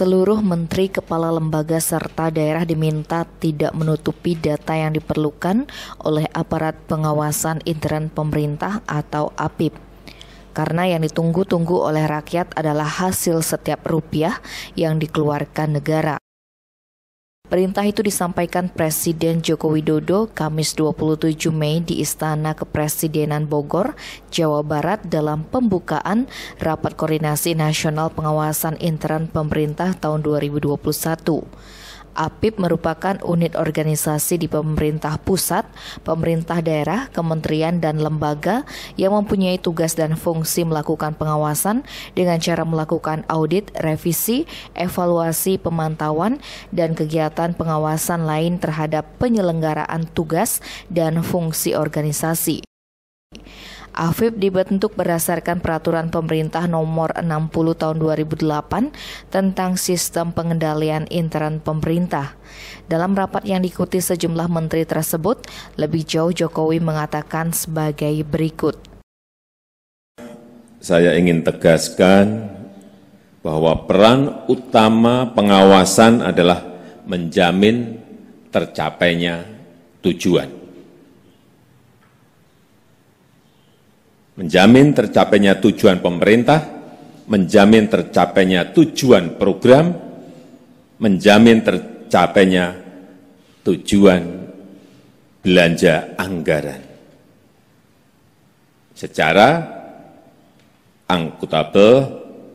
Seluruh menteri kepala lembaga serta daerah diminta tidak menutupi data yang diperlukan oleh aparat pengawasan intern pemerintah atau APIP. Karena yang ditunggu-tunggu oleh rakyat adalah hasil setiap rupiah yang dikeluarkan negara. Perintah itu disampaikan Presiden Joko Widodo Kamis 27 Mei di Istana Kepresidenan Bogor, Jawa Barat dalam pembukaan Rapat Koordinasi Nasional Pengawasan Intern Pemerintah tahun 2021. APIP merupakan unit organisasi di pemerintah pusat, pemerintah daerah, kementerian, dan lembaga yang mempunyai tugas dan fungsi melakukan pengawasan dengan cara melakukan audit, revisi, evaluasi, pemantauan, dan kegiatan pengawasan lain terhadap penyelenggaraan tugas dan fungsi organisasi. AFIP dibentuk berdasarkan peraturan pemerintah nomor 60 tahun 2008 tentang sistem pengendalian intern pemerintah. Dalam rapat yang diikuti sejumlah menteri tersebut, lebih jauh Jokowi mengatakan sebagai berikut. Saya ingin tegaskan bahwa peran utama pengawasan adalah menjamin tercapainya tujuan. menjamin tercapainya tujuan pemerintah, menjamin tercapainya tujuan program, menjamin tercapainya tujuan belanja anggaran. Secara angkutabel,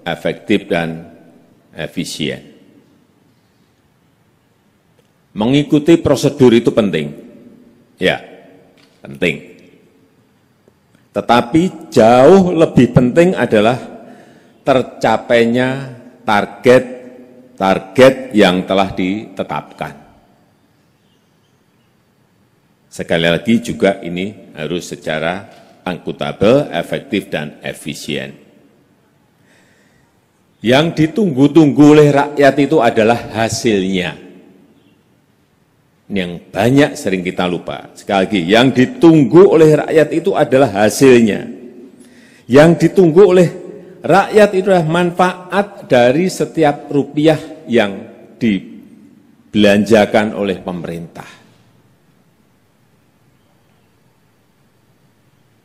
efektif, dan efisien. Mengikuti prosedur itu penting. Ya, penting. Tetapi jauh lebih penting adalah tercapainya target-target yang telah ditetapkan. Sekali lagi juga ini harus secara angkutabel, efektif, dan efisien. Yang ditunggu-tunggu oleh rakyat itu adalah hasilnya. Ini yang banyak sering kita lupa. Sekali lagi, yang ditunggu oleh rakyat itu adalah hasilnya. Yang ditunggu oleh rakyat itu adalah manfaat dari setiap rupiah yang dibelanjakan oleh pemerintah.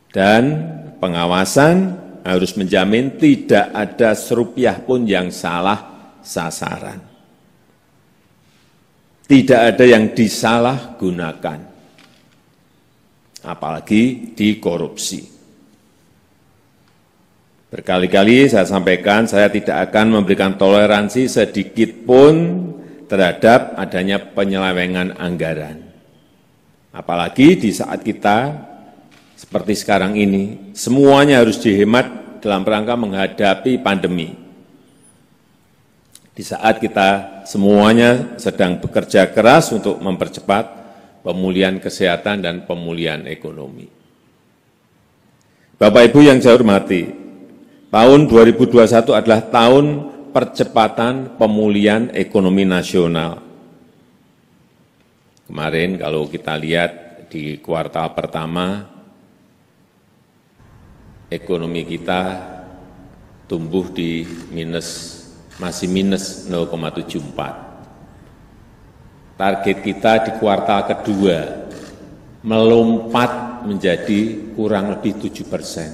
Dan pengawasan harus menjamin tidak ada serupiah pun yang salah sasaran tidak ada yang disalahgunakan, apalagi dikorupsi. Berkali-kali saya sampaikan, saya tidak akan memberikan toleransi sedikit pun terhadap adanya penyelewengan anggaran. Apalagi di saat kita seperti sekarang ini, semuanya harus dihemat dalam rangka menghadapi pandemi. Di saat kita semuanya sedang bekerja keras untuk mempercepat pemulihan kesehatan dan pemulihan ekonomi. Bapak Ibu yang saya hormati, tahun 2021 adalah tahun percepatan pemulihan ekonomi nasional. Kemarin kalau kita lihat di kuartal pertama, ekonomi kita tumbuh di minus masih minus 0,74. Target kita di kuartal kedua melompat menjadi kurang lebih 7 persen.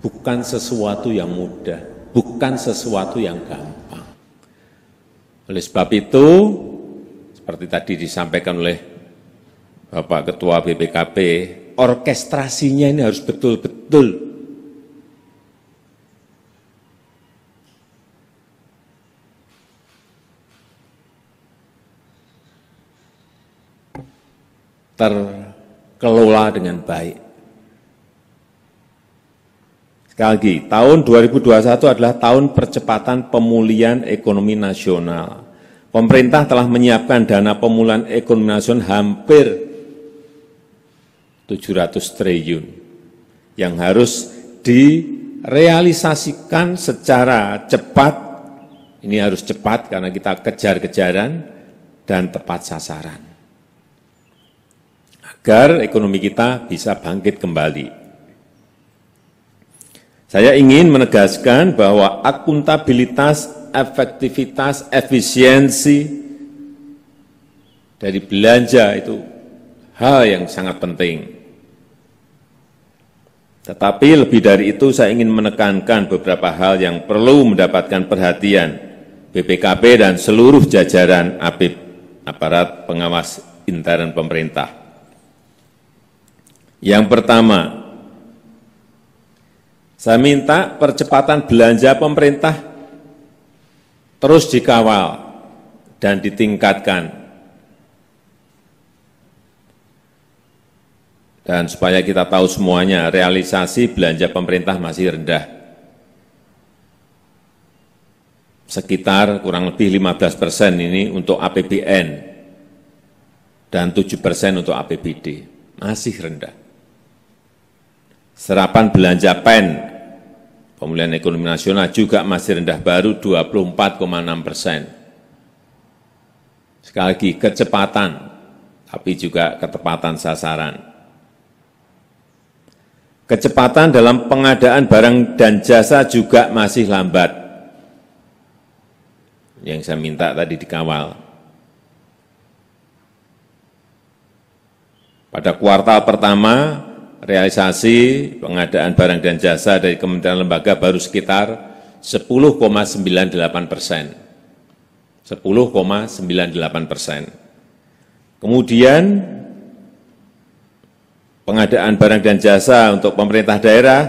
Bukan sesuatu yang mudah, bukan sesuatu yang gampang. Oleh sebab itu, seperti tadi disampaikan oleh Bapak Ketua BPKP, orkestrasinya ini harus betul-betul terkelola dengan baik. Sekali lagi, tahun 2021 adalah tahun percepatan pemulihan ekonomi nasional. Pemerintah telah menyiapkan dana pemulihan ekonomi nasional hampir 700 triliun yang harus direalisasikan secara cepat. Ini harus cepat karena kita kejar-kejaran dan tepat sasaran agar ekonomi kita bisa bangkit kembali. Saya ingin menegaskan bahwa akuntabilitas, efektivitas, efisiensi dari belanja itu hal yang sangat penting. Tetapi lebih dari itu saya ingin menekankan beberapa hal yang perlu mendapatkan perhatian BPKP dan seluruh jajaran APIP, aparat pengawas intern pemerintah. Yang pertama, saya minta percepatan belanja pemerintah terus dikawal dan ditingkatkan. Dan supaya kita tahu semuanya, realisasi belanja pemerintah masih rendah. Sekitar kurang lebih 15 persen ini untuk APBN dan 7 persen untuk APBD. Masih rendah. Serapan belanja pen pemulihan ekonomi nasional juga masih rendah baru 24,6 persen. Sekali lagi, kecepatan, tapi juga ketepatan sasaran. Kecepatan dalam pengadaan barang dan jasa juga masih lambat. Yang saya minta tadi dikawal. Pada kuartal pertama, realisasi pengadaan barang dan jasa dari kementerian lembaga baru sekitar 10,98 persen. 10,98 persen. Kemudian pengadaan barang dan jasa untuk pemerintah daerah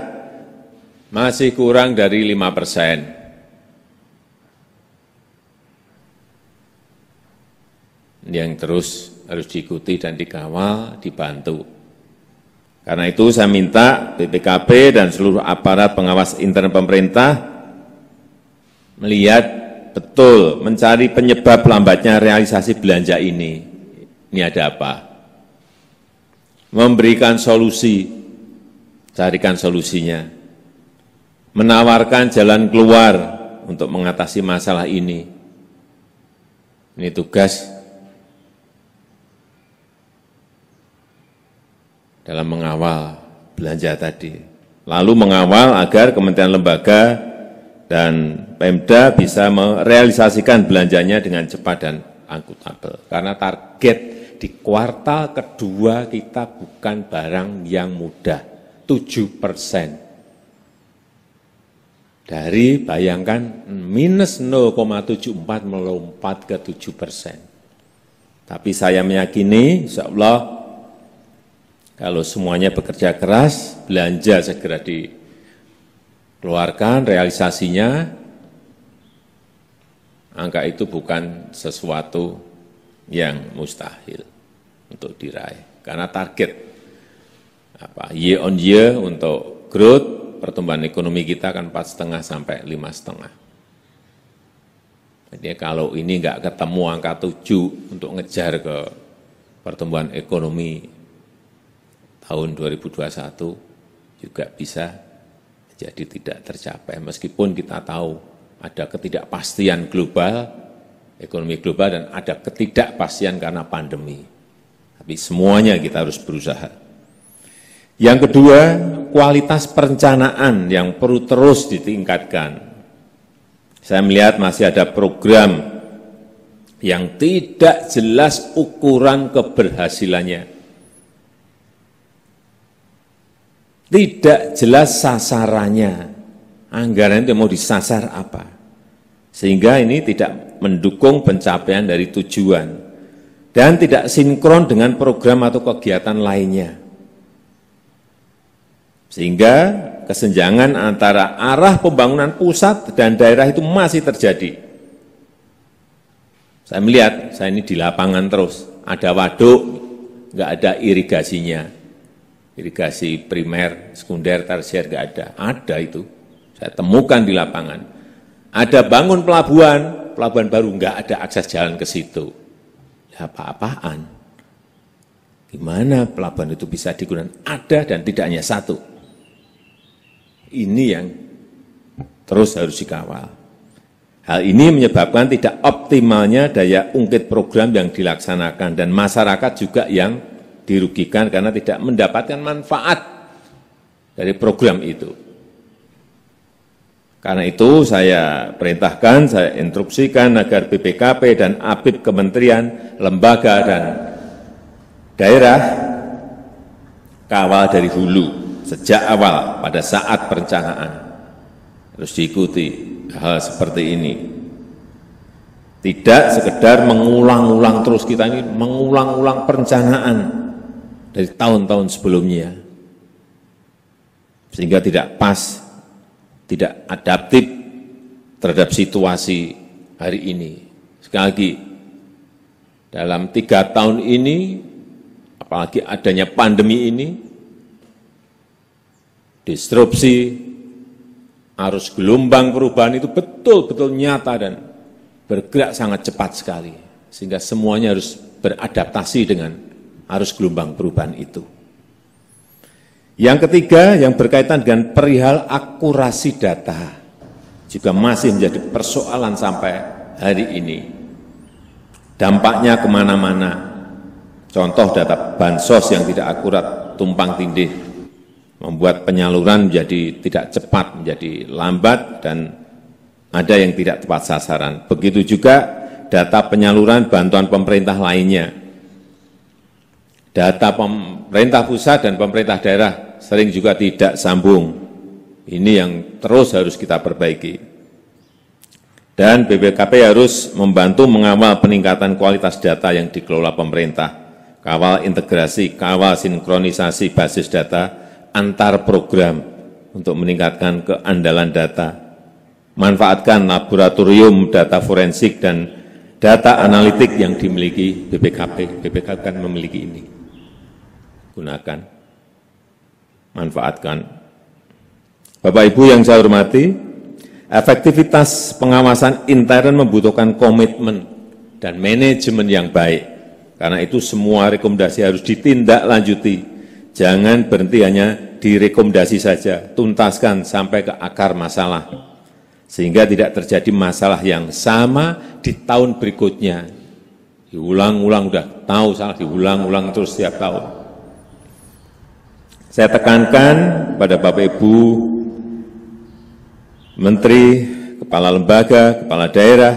masih kurang dari 5 persen. Yang terus harus diikuti dan dikawal, dibantu. Karena itu saya minta BPKP dan seluruh aparat pengawas internal pemerintah melihat betul, mencari penyebab lambatnya realisasi belanja ini. Ini ada apa? Memberikan solusi, carikan solusinya. Menawarkan jalan keluar untuk mengatasi masalah ini. Ini tugas dalam mengawal belanja tadi. Lalu mengawal agar kementerian lembaga dan Pemda bisa merealisasikan belanjanya dengan cepat dan akuntabel. Karena target di kuartal kedua kita bukan barang yang mudah, 7 persen. Dari bayangkan minus 0,74 melompat ke 7 persen. Tapi saya meyakini insya Allah kalau semuanya bekerja keras, belanja segera dikeluarkan, realisasinya, angka itu bukan sesuatu yang mustahil untuk diraih. Karena target apa year on year untuk growth pertumbuhan ekonomi kita akan 4,5 sampai 5,5. Jadi kalau ini enggak ketemu angka 7 untuk ngejar ke pertumbuhan ekonomi tahun 2021 juga bisa jadi tidak tercapai meskipun kita tahu ada ketidakpastian global, ekonomi global dan ada ketidakpastian karena pandemi. Tapi semuanya kita harus berusaha. Yang kedua, kualitas perencanaan yang perlu terus ditingkatkan. Saya melihat masih ada program yang tidak jelas ukuran keberhasilannya Tidak jelas sasarannya. Anggaran itu mau disasar apa. Sehingga ini tidak mendukung pencapaian dari tujuan. Dan tidak sinkron dengan program atau kegiatan lainnya. Sehingga kesenjangan antara arah pembangunan pusat dan daerah itu masih terjadi. Saya melihat, saya ini di lapangan terus, ada waduk, enggak ada irigasinya irigasi primer, sekunder, tersier, enggak ada. Ada itu. Saya temukan di lapangan. Ada bangun pelabuhan, pelabuhan baru, enggak ada akses jalan ke situ. Ya, apa-apaan. Gimana pelabuhan itu bisa digunakan? Ada dan tidak hanya satu. Ini yang terus harus dikawal. Hal ini menyebabkan tidak optimalnya daya ungkit program yang dilaksanakan dan masyarakat juga yang dirugikan karena tidak mendapatkan manfaat dari program itu. Karena itu saya perintahkan, saya instruksikan agar BPKP dan APIP kementerian, lembaga dan daerah kawal dari hulu sejak awal pada saat perencanaan harus diikuti hal seperti ini tidak sekedar mengulang-ulang terus kita ini mengulang-ulang perencanaan dari tahun-tahun sebelumnya. Ya. Sehingga tidak pas, tidak adaptif terhadap situasi hari ini. Sekali lagi, dalam tiga tahun ini, apalagi adanya pandemi ini, disrupsi, arus gelombang perubahan itu betul-betul nyata dan bergerak sangat cepat sekali. Sehingga semuanya harus beradaptasi dengan arus gelombang perubahan itu. Yang ketiga, yang berkaitan dengan perihal akurasi data, juga masih menjadi persoalan sampai hari ini. Dampaknya kemana-mana, contoh data bansos yang tidak akurat, tumpang tindih, membuat penyaluran menjadi tidak cepat, menjadi lambat, dan ada yang tidak tepat sasaran. Begitu juga data penyaluran bantuan pemerintah lainnya, data pemerintah pusat dan pemerintah daerah sering juga tidak sambung. Ini yang terus harus kita perbaiki. Dan BPKP harus membantu mengawal peningkatan kualitas data yang dikelola pemerintah, kawal integrasi, kawal sinkronisasi basis data antar program untuk meningkatkan keandalan data, manfaatkan laboratorium data forensik dan data analitik yang dimiliki BPKP. BPKP kan memiliki ini gunakan, manfaatkan. Bapak Ibu yang saya hormati, efektivitas pengawasan intern membutuhkan komitmen dan manajemen yang baik. Karena itu semua rekomendasi harus ditindaklanjuti. Jangan berhenti hanya direkomendasi saja, tuntaskan sampai ke akar masalah. Sehingga tidak terjadi masalah yang sama di tahun berikutnya. Diulang-ulang, udah tahu salah, diulang-ulang terus setiap tahun. Saya tekankan pada Bapak Ibu, Menteri, Kepala Lembaga, Kepala Daerah,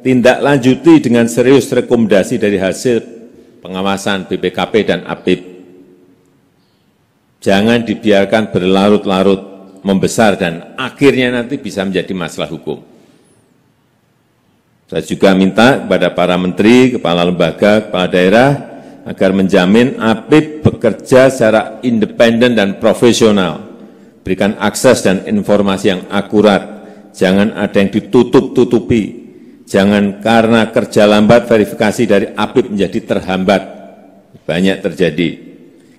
tindak lanjuti dengan serius rekomendasi dari hasil pengawasan BPKP dan APIP. Jangan dibiarkan berlarut-larut membesar dan akhirnya nanti bisa menjadi masalah hukum. Saya juga minta kepada para menteri, kepala lembaga, kepala daerah, agar menjamin APIP bekerja secara independen dan profesional. Berikan akses dan informasi yang akurat, jangan ada yang ditutup-tutupi, jangan karena kerja lambat verifikasi dari APIP menjadi terhambat. Banyak terjadi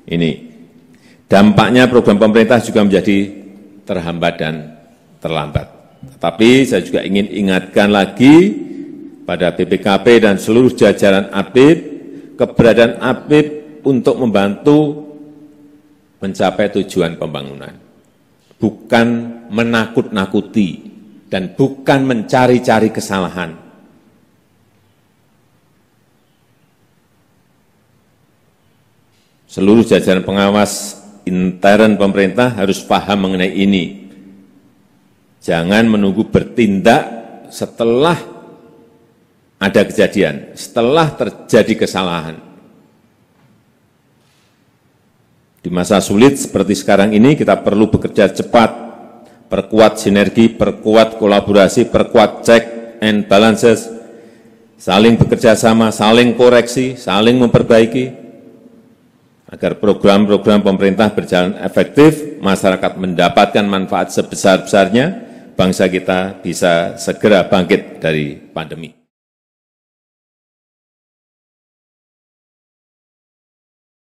ini. Dampaknya program pemerintah juga menjadi terhambat dan terlambat. Tapi saya juga ingin ingatkan lagi pada BPKP dan seluruh jajaran APIP keberadaan Apip untuk membantu mencapai tujuan pembangunan. Bukan menakut-nakuti dan bukan mencari-cari kesalahan. Seluruh jajaran pengawas intern pemerintah harus paham mengenai ini. Jangan menunggu bertindak setelah ada kejadian, setelah terjadi kesalahan, di masa sulit seperti sekarang ini kita perlu bekerja cepat, perkuat sinergi, perkuat kolaborasi, perkuat check and balances, saling bekerja sama, saling koreksi, saling memperbaiki, agar program-program pemerintah berjalan efektif, masyarakat mendapatkan manfaat sebesar-besarnya, bangsa kita bisa segera bangkit dari pandemi.